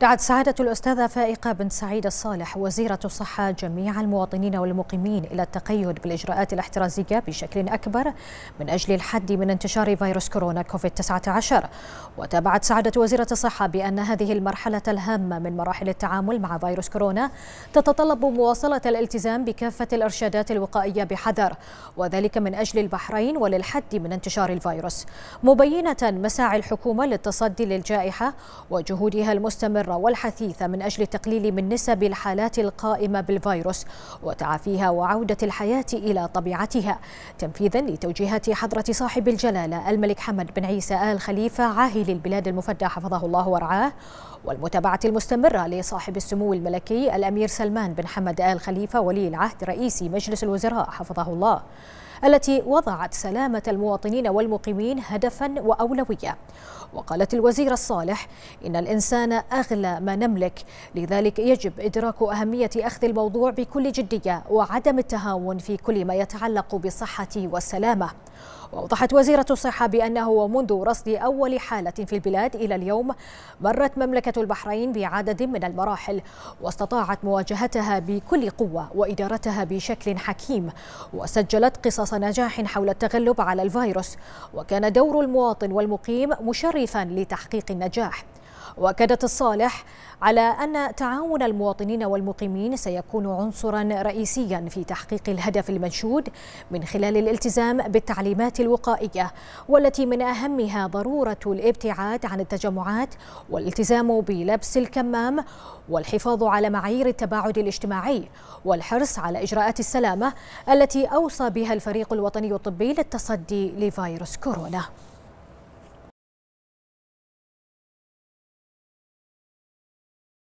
دعت سعادة الأستاذة فائقة بن سعيد الصالح وزيرة الصحة جميع المواطنين والمقيمين إلى التقيد بالإجراءات الاحترازية بشكل أكبر من أجل الحد من انتشار فيروس كورونا كوفيد 19 وتابعت سعادة وزيرة الصحة بأن هذه المرحلة الهامة من مراحل التعامل مع فيروس كورونا تتطلب مواصلة الالتزام بكافة الإرشادات الوقائية بحذر وذلك من أجل البحرين وللحد من انتشار الفيروس مبينة مساعي الحكومة للتصدي للجائحة وجهودها المستمرة المستمرة والحثيثة من أجل التقليل من نسب الحالات القائمة بالفيروس وتعافيها وعودة الحياة إلى طبيعتها تنفيذا لتوجيهات حضرة صاحب الجلالة الملك حمد بن عيسى آل خليفة عاهل البلاد المفدى حفظه الله ورعاه والمتابعة المستمرة لصاحب السمو الملكي الأمير سلمان بن حمد آل خليفة ولي العهد رئيس مجلس الوزراء حفظه الله التي وضعت سلامة المواطنين والمقيمين هدفا وأولوية وقالت الوزير الصالح إن الإنسان أغلى ما نملك لذلك يجب إدراك أهمية أخذ الموضوع بكل جدية وعدم التهاون في كل ما يتعلق بالصحة والسلامة وأوضحت وزيرة الصحة بأنه منذ رصد أول حالة في البلاد إلى اليوم مرت مملكة البحرين بعدد من المراحل واستطاعت مواجهتها بكل قوة وإدارتها بشكل حكيم وسجلت قصص نجاح حول التغلب على الفيروس وكان دور المواطن والمقيم مشرفا لتحقيق النجاح واكدت الصالح على ان تعاون المواطنين والمقيمين سيكون عنصرا رئيسيا في تحقيق الهدف المنشود من خلال الالتزام بالتعليمات الوقائيه والتي من اهمها ضروره الابتعاد عن التجمعات والالتزام بلبس الكمام والحفاظ على معايير التباعد الاجتماعي والحرص على اجراءات السلامه التي اوصى بها الفريق الوطني الطبي للتصدي لفيروس كورونا